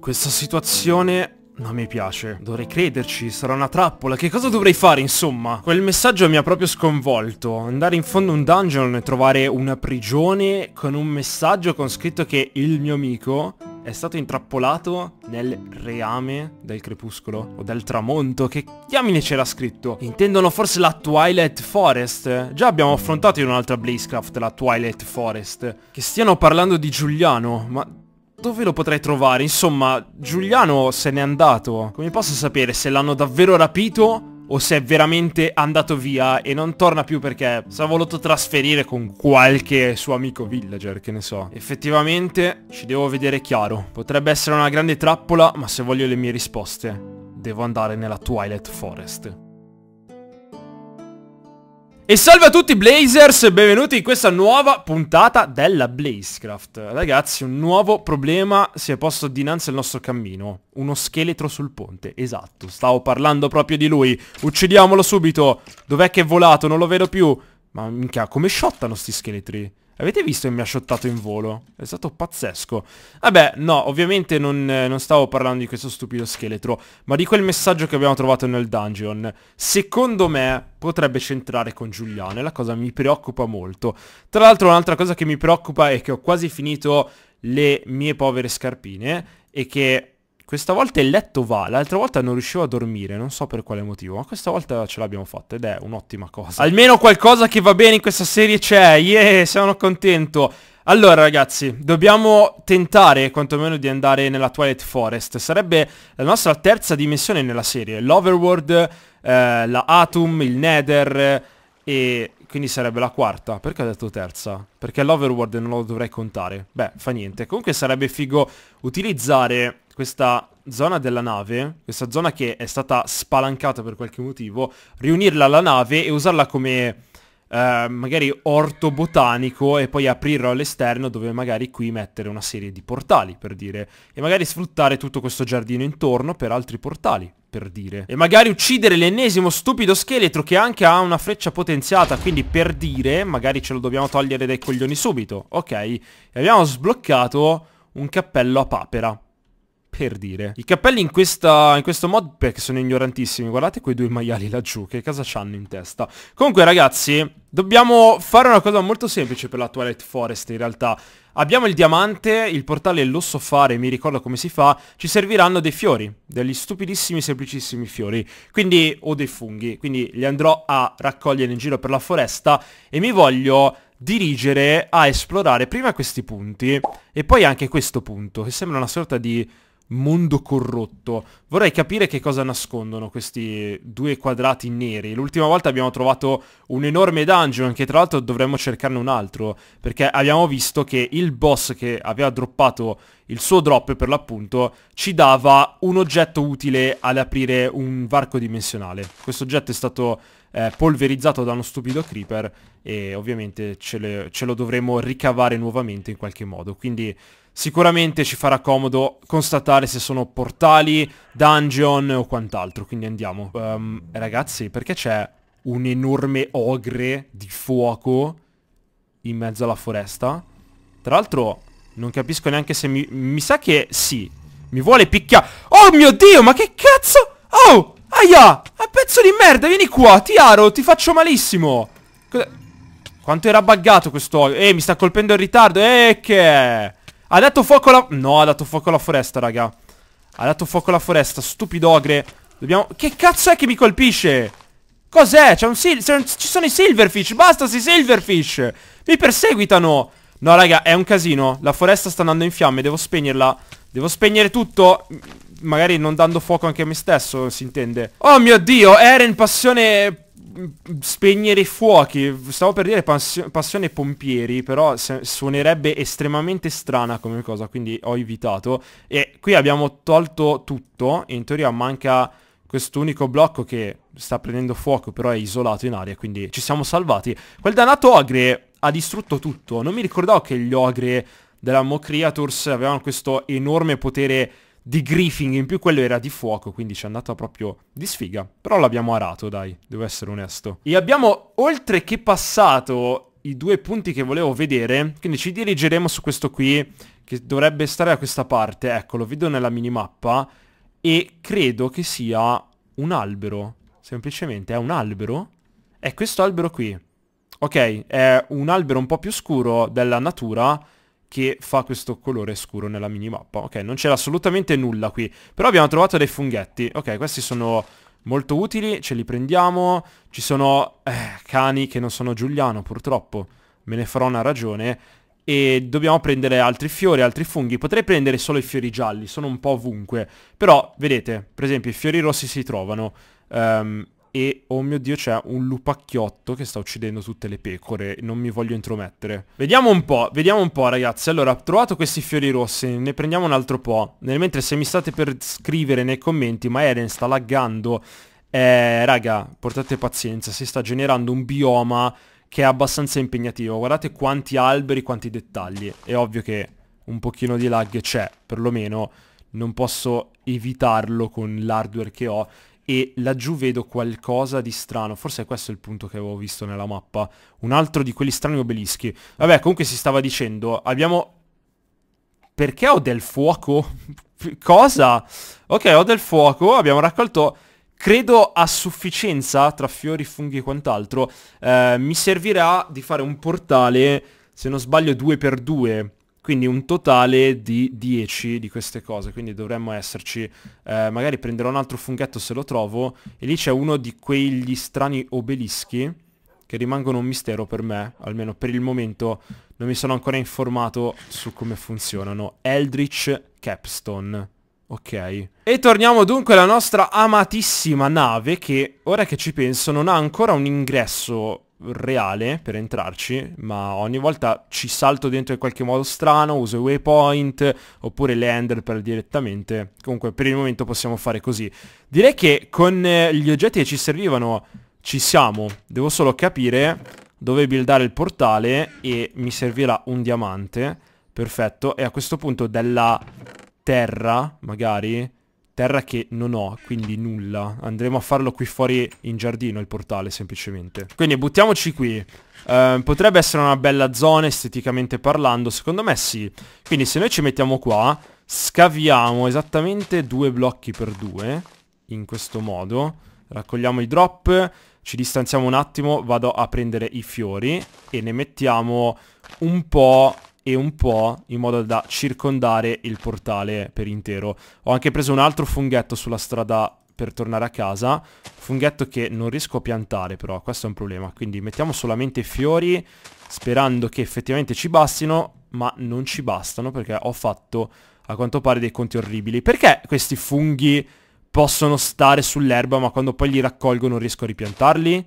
Questa situazione non mi piace. Dovrei crederci, sarà una trappola. Che cosa dovrei fare, insomma? Quel messaggio mi ha proprio sconvolto. Andare in fondo a un dungeon e trovare una prigione con un messaggio con scritto che il mio amico è stato intrappolato nel reame del crepuscolo o del tramonto. Che diamine c'era scritto? Intendono forse la Twilight Forest? Già abbiamo affrontato in un'altra Blazecraft la Twilight Forest. Che stiano parlando di Giuliano, ma dove lo potrei trovare? Insomma, Giuliano se n'è andato. Come posso sapere se l'hanno davvero rapito o se è veramente andato via e non torna più perché si è voluto trasferire con qualche suo amico villager, che ne so. Effettivamente ci devo vedere chiaro. Potrebbe essere una grande trappola, ma se voglio le mie risposte, devo andare nella Twilight Forest. E salve a tutti Blazers, benvenuti in questa nuova puntata della Blazecraft. Ragazzi, un nuovo problema si è posto dinanzi al nostro cammino. Uno scheletro sul ponte, esatto, stavo parlando proprio di lui. Uccidiamolo subito, dov'è che è volato, non lo vedo più. Ma minchia, come shottano sti scheletri? Avete visto che mi ha shottato in volo? È stato pazzesco. Vabbè, no, ovviamente non, eh, non stavo parlando di questo stupido scheletro, ma di quel messaggio che abbiamo trovato nel dungeon. Secondo me potrebbe centrare con Giuliano e la cosa mi preoccupa molto. Tra l'altro un'altra cosa che mi preoccupa è che ho quasi finito le mie povere scarpine e che questa volta il letto va, l'altra volta non riuscivo a dormire, non so per quale motivo, ma questa volta ce l'abbiamo fatta ed è un'ottima cosa. Almeno qualcosa che va bene in questa serie c'è, yeah, sono contento. Allora ragazzi, dobbiamo tentare quantomeno di andare nella Twilight Forest, sarebbe la nostra terza dimensione nella serie, l'Overworld, eh, la Atom, il Nether e quindi sarebbe la quarta. Perché ho detto terza? Perché l'Overworld non lo dovrei contare. Beh, fa niente. Comunque sarebbe figo utilizzare questa zona della nave, questa zona che è stata spalancata per qualche motivo, riunirla alla nave e usarla come eh, magari orto botanico e poi aprirlo all'esterno dove magari qui mettere una serie di portali, per dire, e magari sfruttare tutto questo giardino intorno per altri portali per dire. E magari uccidere l'ennesimo stupido scheletro che anche ha una freccia potenziata, quindi per dire, magari ce lo dobbiamo togliere dai coglioni subito. Ok, e abbiamo sbloccato un cappello a papera per dire. I capelli in, questa, in questo mod, modpack sono ignorantissimi. Guardate quei due maiali laggiù, che cosa c'hanno in testa. Comunque ragazzi, dobbiamo fare una cosa molto semplice per la Twilight Forest in realtà. Abbiamo il diamante, il portale lo so fare, mi ricordo come si fa, ci serviranno dei fiori, degli stupidissimi semplicissimi fiori, quindi, o dei funghi, quindi li andrò a raccogliere in giro per la foresta e mi voglio dirigere a esplorare prima questi punti e poi anche questo punto, che sembra una sorta di mondo corrotto. Vorrei capire che cosa nascondono questi due quadrati neri. L'ultima volta abbiamo trovato un enorme dungeon che tra l'altro dovremmo cercarne un altro, perché abbiamo visto che il boss che aveva droppato il suo drop per l'appunto ci dava un oggetto utile ad aprire un varco dimensionale. Questo oggetto è stato eh, polverizzato da uno stupido creeper e ovviamente ce, le, ce lo dovremo ricavare nuovamente in qualche modo. Quindi sicuramente ci farà comodo constatare se sono portali, dungeon o quant'altro. Quindi andiamo. Um, ragazzi, perché c'è un enorme ogre di fuoco in mezzo alla foresta? Tra l'altro non capisco neanche se mi... Mi sa che sì. Mi vuole picchiare. Oh mio Dio, ma che cazzo? Oh! Aia! A pezzo di merda, vieni qua, ti aro, ti faccio malissimo. Cosa... Quanto era buggato questo quest'olio? Eh, mi sta colpendo in ritardo. Eh, che... È? Ha dato fuoco alla... No, ha dato fuoco alla foresta, raga. Ha dato fuoco alla foresta, stupido ogre. Dobbiamo... Che cazzo è che mi colpisce? Cos'è? C'è un sil... Ci sono i silverfish. Basta, si silverfish. Mi perseguitano. No, raga, è un casino. La foresta sta andando in fiamme. Devo spegnerla. Devo spegnere tutto. Magari non dando fuoco anche a me stesso, si intende. Oh mio Dio, Eren, passione spegnere i fuochi. Stavo per dire passio passione pompieri, però suonerebbe estremamente strana come cosa, quindi ho evitato. E qui abbiamo tolto tutto, in teoria manca quest'unico blocco che sta prendendo fuoco, però è isolato in aria, quindi ci siamo salvati. Quel dannato ogre ha distrutto tutto. Non mi ricordavo che gli ogre della Mo Creatures avevano questo enorme potere di griefing in più quello era di fuoco quindi ci è andata proprio di sfiga però l'abbiamo arato dai devo essere onesto e abbiamo oltre che passato i due punti che volevo vedere quindi ci dirigeremo su questo qui che dovrebbe stare da questa parte ecco lo vedo nella minimappa e credo che sia un albero semplicemente è un albero è questo albero qui ok è un albero un po' più scuro della natura che fa questo colore scuro nella minimappa. Ok, non c'era assolutamente nulla qui. Però abbiamo trovato dei funghetti. Ok, questi sono molto utili, ce li prendiamo. Ci sono eh, cani che non sono Giuliano, purtroppo. Me ne farò una ragione. E dobbiamo prendere altri fiori, altri funghi. Potrei prendere solo i fiori gialli, sono un po' ovunque. Però, vedete, per esempio, i fiori rossi si trovano. Um, e oh mio dio c'è un lupacchiotto che sta uccidendo tutte le pecore, non mi voglio intromettere. Vediamo un po', vediamo un po' ragazzi, allora ho trovato questi fiori rossi, ne prendiamo un altro po', nel mentre se mi state per scrivere nei commenti ma Eren sta laggando, eh raga portate pazienza, si sta generando un bioma che è abbastanza impegnativo, guardate quanti alberi, quanti dettagli, è ovvio che un pochino di lag c'è, perlomeno non posso evitarlo con l'hardware che ho e laggiù vedo qualcosa di strano, forse questo è il punto che avevo visto nella mappa, un altro di quelli strani obelischi. Vabbè, comunque si stava dicendo, abbiamo... Perché ho del fuoco? Cosa? Ok, ho del fuoco, abbiamo raccolto credo a sufficienza, tra fiori, funghi e quant'altro, eh, mi servirà di fare un portale, se non sbaglio, 2x2. Quindi un totale di 10 di queste cose, quindi dovremmo esserci, eh, magari prenderò un altro funghetto se lo trovo, e lì c'è uno di quegli strani obelischi che rimangono un mistero per me, almeno per il momento non mi sono ancora informato su come funzionano. Eldritch Capstone. Ok. E torniamo dunque alla nostra amatissima nave che, ora che ci penso, non ha ancora un ingresso reale per entrarci, ma ogni volta ci salto dentro in qualche modo strano, uso i waypoint oppure le handle per direttamente. Comunque per il momento possiamo fare così. Direi che con eh, gli oggetti che ci servivano ci siamo. Devo solo capire dove buildare il portale e mi servirà un diamante. Perfetto. E a questo punto della terra, magari Terra che non ho, quindi nulla. Andremo a farlo qui fuori in giardino, il portale, semplicemente. Quindi buttiamoci qui. Eh, potrebbe essere una bella zona esteticamente parlando, secondo me sì. Quindi se noi ci mettiamo qua, scaviamo esattamente due blocchi per due, in questo modo. Raccogliamo i drop, ci distanziamo un attimo, vado a prendere i fiori e ne mettiamo un po' e un po' in modo da circondare il portale per intero. Ho anche preso un altro funghetto sulla strada per tornare a casa, funghetto che non riesco a piantare però, questo è un problema. Quindi mettiamo solamente fiori sperando che effettivamente ci bastino, ma non ci bastano perché ho fatto a quanto pare dei conti orribili. Perché questi funghi possono stare sull'erba ma quando poi li raccolgo non riesco a ripiantarli?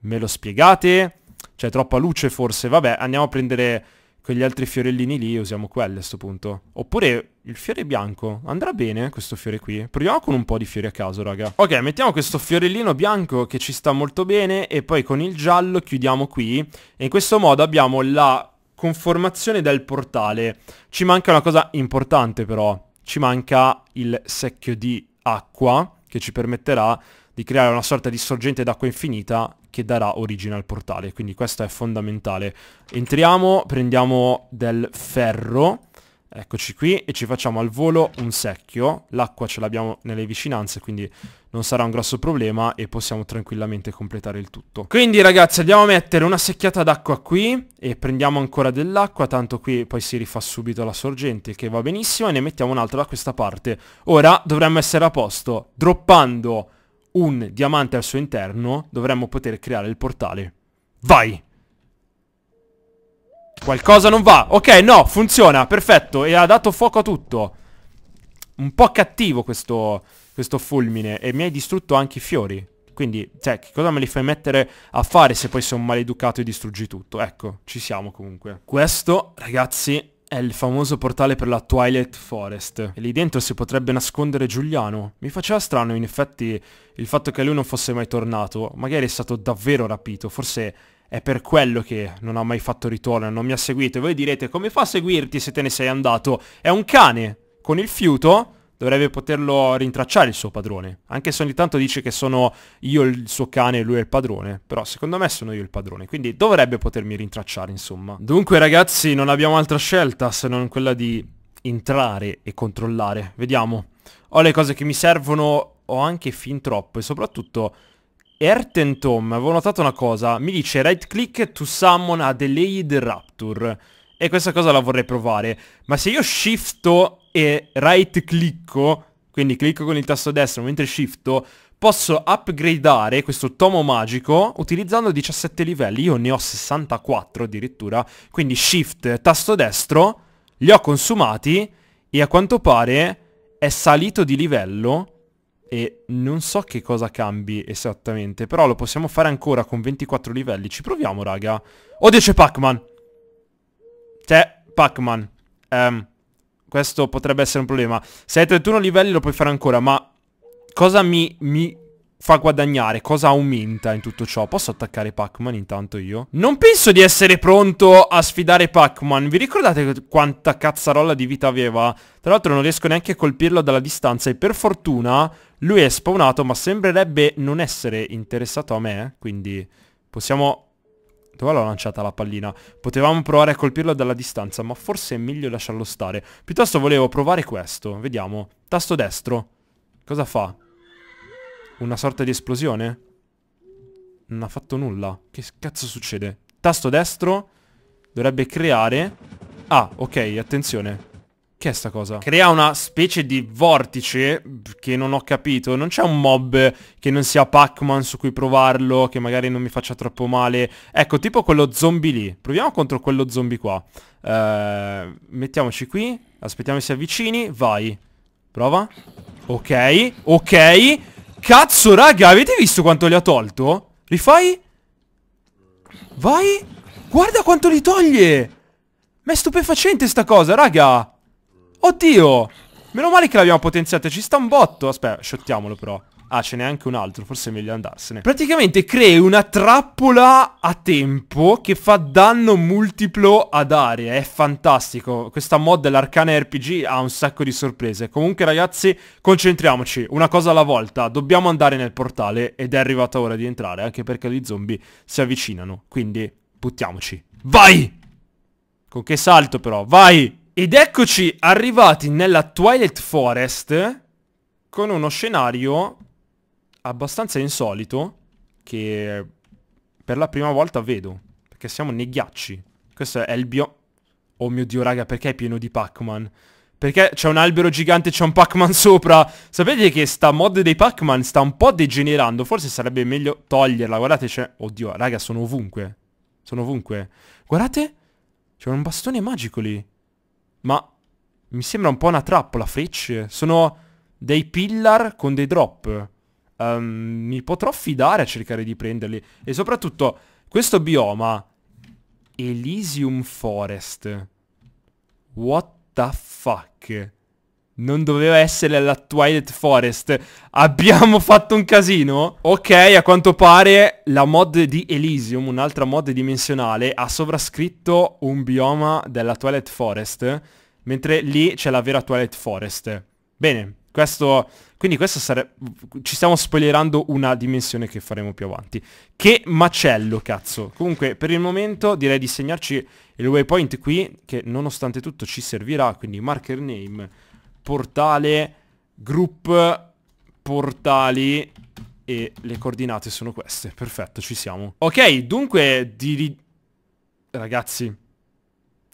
Me lo spiegate? C'è troppa luce forse? Vabbè, andiamo a prendere quegli altri fiorellini lì usiamo quelli a questo punto. Oppure il fiore bianco. Andrà bene eh, questo fiore qui? Proviamo con un po' di fiori a caso, raga. Ok, mettiamo questo fiorellino bianco che ci sta molto bene e poi con il giallo chiudiamo qui. E in questo modo abbiamo la conformazione del portale. Ci manca una cosa importante però. Ci manca il secchio di acqua che ci permetterà di creare una sorta di sorgente d'acqua infinita che darà origine al portale, quindi questo è fondamentale. Entriamo, prendiamo del ferro, eccoci qui, e ci facciamo al volo un secchio, l'acqua ce l'abbiamo nelle vicinanze, quindi non sarà un grosso problema e possiamo tranquillamente completare il tutto. Quindi ragazzi andiamo a mettere una secchiata d'acqua qui e prendiamo ancora dell'acqua, tanto qui poi si rifà subito la sorgente che va benissimo e ne mettiamo un'altra da questa parte. Ora dovremmo essere a posto, droppando un diamante al suo interno, dovremmo poter creare il portale. Vai! Qualcosa non va. Ok, no, funziona, perfetto. E ha dato fuoco a tutto. Un po' cattivo questo, questo fulmine. E mi hai distrutto anche i fiori. Quindi, cioè, che cosa me li fai mettere a fare se poi sei un maleducato e distruggi tutto? Ecco, ci siamo comunque. Questo, ragazzi, è il famoso portale per la Twilight Forest. E lì dentro si potrebbe nascondere Giuliano. Mi faceva strano in effetti il fatto che lui non fosse mai tornato. Magari è stato davvero rapito, forse è per quello che non ha mai fatto ritorno, non mi ha seguito. E voi direte, come fa a seguirti se te ne sei andato? È un cane! Con il fiuto dovrebbe poterlo rintracciare il suo padrone. Anche se ogni tanto dice che sono io il suo cane e lui è il padrone. Però secondo me sono io il padrone, quindi dovrebbe potermi rintracciare insomma. Dunque ragazzi non abbiamo altra scelta se non quella di entrare e controllare. Vediamo. Ho le cose che mi servono, ho anche fin troppo e soprattutto... Ertentom, avevo notato una cosa, mi dice right click to summon a delayed rapture e questa cosa la vorrei provare, ma se io shifto e right clicco, quindi clicco con il tasto destro mentre shifto, posso upgradare questo tomo magico utilizzando 17 livelli, io ne ho 64 addirittura, quindi shift, tasto destro, li ho consumati e a quanto pare è salito di livello e non so che cosa cambi esattamente, però lo possiamo fare ancora con 24 livelli, ci proviamo raga. Oddio c'è Pac-Man! C'è Pac-Man. Um, questo potrebbe essere un problema. Se hai 31 livelli lo puoi fare ancora, ma cosa mi, mi fa guadagnare? Cosa aumenta in tutto ciò? Posso attaccare Pac-Man intanto io? Non penso di essere pronto a sfidare Pac-Man. Vi ricordate quanta cazzarolla di vita aveva? Tra l'altro non riesco neanche a colpirlo dalla distanza e per fortuna lui è spawnato ma sembrerebbe non essere interessato a me. Quindi possiamo dove l'ho lanciata la pallina? Potevamo provare a colpirlo dalla distanza, ma forse è meglio lasciarlo stare. Piuttosto volevo provare questo. Vediamo. Tasto destro. Cosa fa? Una sorta di esplosione? Non ha fatto nulla. Che cazzo succede? Tasto destro dovrebbe creare... Ah, ok, attenzione. Che è sta cosa? Crea una specie di vortice che non ho capito. Non c'è un mob che non sia Pac-Man su cui provarlo, che magari non mi faccia troppo male. Ecco, tipo quello zombie lì. Proviamo contro quello zombie qua. Uh, mettiamoci qui. Aspettiamo che si avvicini. Vai. Prova. Ok, ok. Cazzo, raga, avete visto quanto li ha tolto? Rifai? Vai. Guarda quanto li toglie. Ma è stupefacente sta cosa, raga. Oddio! Meno male che l'abbiamo potenziata, ci sta un botto. Aspetta, shottiamolo però. Ah, ce n'è anche un altro, forse è meglio andarsene. Praticamente crei una trappola a tempo che fa danno multiplo ad aria. È fantastico. Questa mod dell'Arcana RPG ha un sacco di sorprese. Comunque ragazzi, concentriamoci. Una cosa alla volta. Dobbiamo andare nel portale ed è arrivata ora di entrare, anche perché gli zombie si avvicinano. Quindi, buttiamoci. Vai! Con che salto però, vai! Ed eccoci arrivati nella Twilight Forest con uno scenario abbastanza insolito che per la prima volta vedo. Perché siamo nei ghiacci. Questo è il bio... Oh mio Dio, raga, perché è pieno di Pac-Man? Perché c'è un albero gigante, e c'è un Pac-Man sopra. Sapete che sta mod dei Pac-Man sta un po' degenerando. Forse sarebbe meglio toglierla. Guardate, c'è... Oddio, raga, sono ovunque. Sono ovunque. Guardate. C'è un bastone magico lì. Ma mi sembra un po' una trappola, Fritch. Sono dei pillar con dei drop. Um, mi potrò fidare a cercare di prenderli. E soprattutto, questo bioma... Elysium Forest. What the fuck? Non doveva essere la Twilight Forest. Abbiamo fatto un casino? Ok, a quanto pare la mod di Elysium, un'altra mod dimensionale, ha sovrascritto un bioma della Twilight Forest, mentre lì c'è la vera Twilight Forest. Bene, questo... Quindi questo sarebbe... Ci stiamo spoilerando una dimensione che faremo più avanti. Che macello, cazzo. Comunque, per il momento direi di segnarci il waypoint qui, che nonostante tutto ci servirà, quindi marker name portale group portali e le coordinate sono queste. Perfetto, ci siamo. Ok, dunque di... Ragazzi,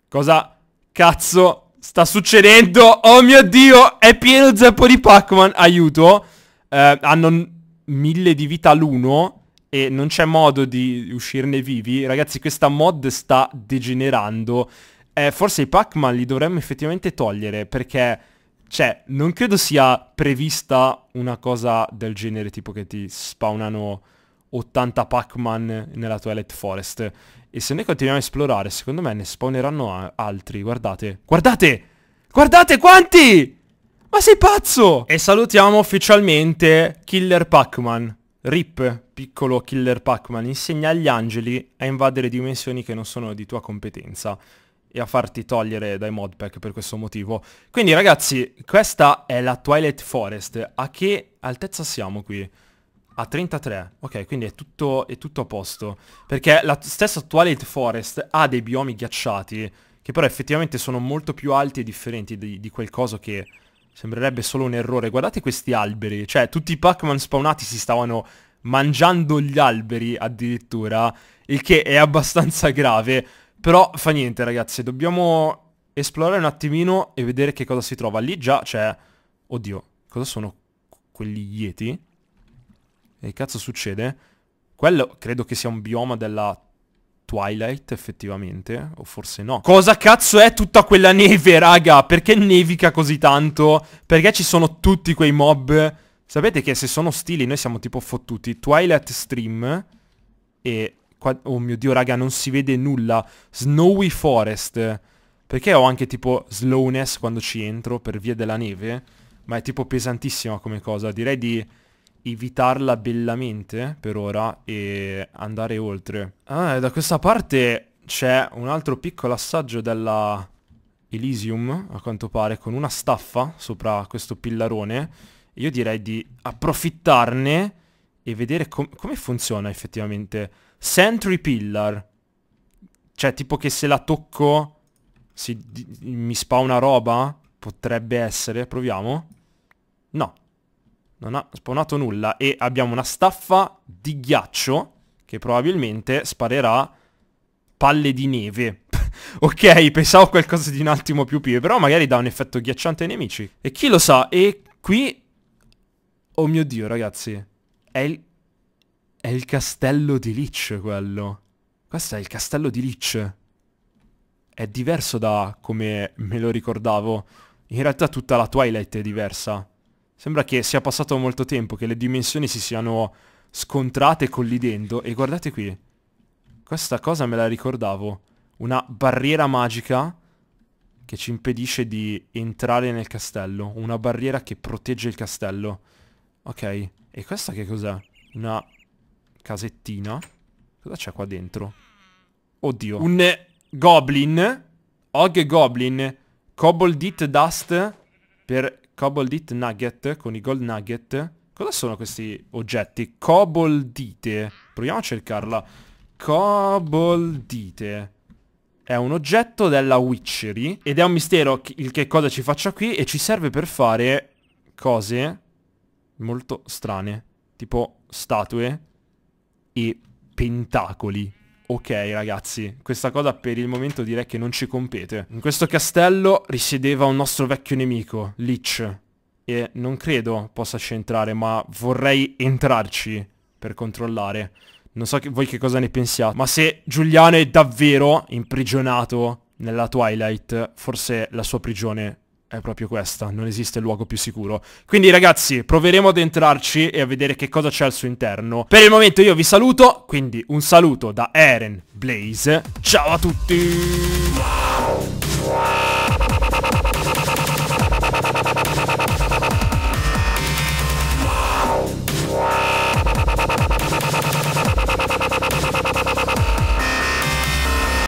cosa cazzo sta succedendo? Oh mio Dio, è pieno zeppo di Pac-Man, aiuto. Eh, hanno mille di vita l'uno e non c'è modo di uscirne vivi. Ragazzi, questa mod sta degenerando. Eh, forse i Pac-Man li dovremmo effettivamente togliere perché... Cioè, non credo sia prevista una cosa del genere, tipo che ti spawnano 80 Pac-Man nella Twilight Forest. E se noi continuiamo a esplorare, secondo me ne spawneranno altri. Guardate. Guardate! Guardate quanti! Ma sei pazzo! E salutiamo ufficialmente Killer Pac-Man. Rip, piccolo Killer Pac-Man, insegna agli angeli a invadere dimensioni che non sono di tua competenza e a farti togliere dai modpack per questo motivo. Quindi ragazzi, questa è la Twilight Forest. A che altezza siamo qui? A 33, ok, quindi è tutto, è tutto a posto. Perché la stessa Twilight Forest ha dei biomi ghiacciati, che però effettivamente sono molto più alti e differenti di, di quel coso che sembrerebbe solo un errore. Guardate questi alberi, cioè tutti i Pac-Man spawnati si stavano mangiando gli alberi addirittura, il che è abbastanza grave. Però fa niente ragazzi, dobbiamo esplorare un attimino e vedere che cosa si trova. Lì già c'è... Oddio, cosa sono quegli yeti? E cazzo succede? Quello credo che sia un bioma della Twilight effettivamente, o forse no. Cosa cazzo è tutta quella neve, raga? Perché nevica così tanto? Perché ci sono tutti quei mob? Sapete che se sono stili noi siamo tipo fottuti. Twilight Stream e Qua... Oh mio dio, raga, non si vede nulla. Snowy Forest. Perché ho anche tipo slowness quando ci entro per via della neve? Ma è tipo pesantissima come cosa. Direi di evitarla bellamente per ora e andare oltre. Ah, e da questa parte c'è un altro piccolo assaggio della Elysium, a quanto pare, con una staffa sopra questo pillarone. Io direi di approfittarne e vedere com come funziona effettivamente Sentry Pillar. Cioè, tipo che se la tocco si, di, mi spawna roba? Potrebbe essere, proviamo. No, non ha spawnato nulla e abbiamo una staffa di ghiaccio che probabilmente sparerà palle di neve. ok, pensavo qualcosa di un attimo più più, però magari dà un effetto ghiacciante ai nemici. E chi lo sa, e qui... Oh mio Dio, ragazzi, è il è il castello di Lich quello. Questo è il castello di Lich. È diverso da come me lo ricordavo. In realtà tutta la Twilight è diversa. Sembra che sia passato molto tempo, che le dimensioni si siano scontrate collidendo. E guardate qui. Questa cosa me la ricordavo. Una barriera magica che ci impedisce di entrare nel castello. Una barriera che protegge il castello. Ok. E questa che cos'è? Una casettina. Cosa c'è qua dentro? Oddio. Un eh, goblin. Og goblin. Cobbled it dust per cobbled it nugget con i gold nugget. Cosa sono questi oggetti? Coboldite. Proviamo a cercarla. Coboldite. È un oggetto della Witchery ed è un mistero il che cosa ci faccia qui e ci serve per fare cose molto strane. Tipo statue e pentacoli. Ok ragazzi, questa cosa per il momento direi che non ci compete. In questo castello risiedeva un nostro vecchio nemico, Lich. E non credo possa centrare, ma vorrei entrarci per controllare. Non so che voi che cosa ne pensiate, ma se Giuliano è davvero imprigionato nella Twilight, forse la sua prigione è proprio questa, non esiste luogo più sicuro. Quindi ragazzi, proveremo ad entrarci e a vedere che cosa c'è al suo interno. Per il momento io vi saluto, quindi un saluto da Eren Blaze. Ciao a tutti!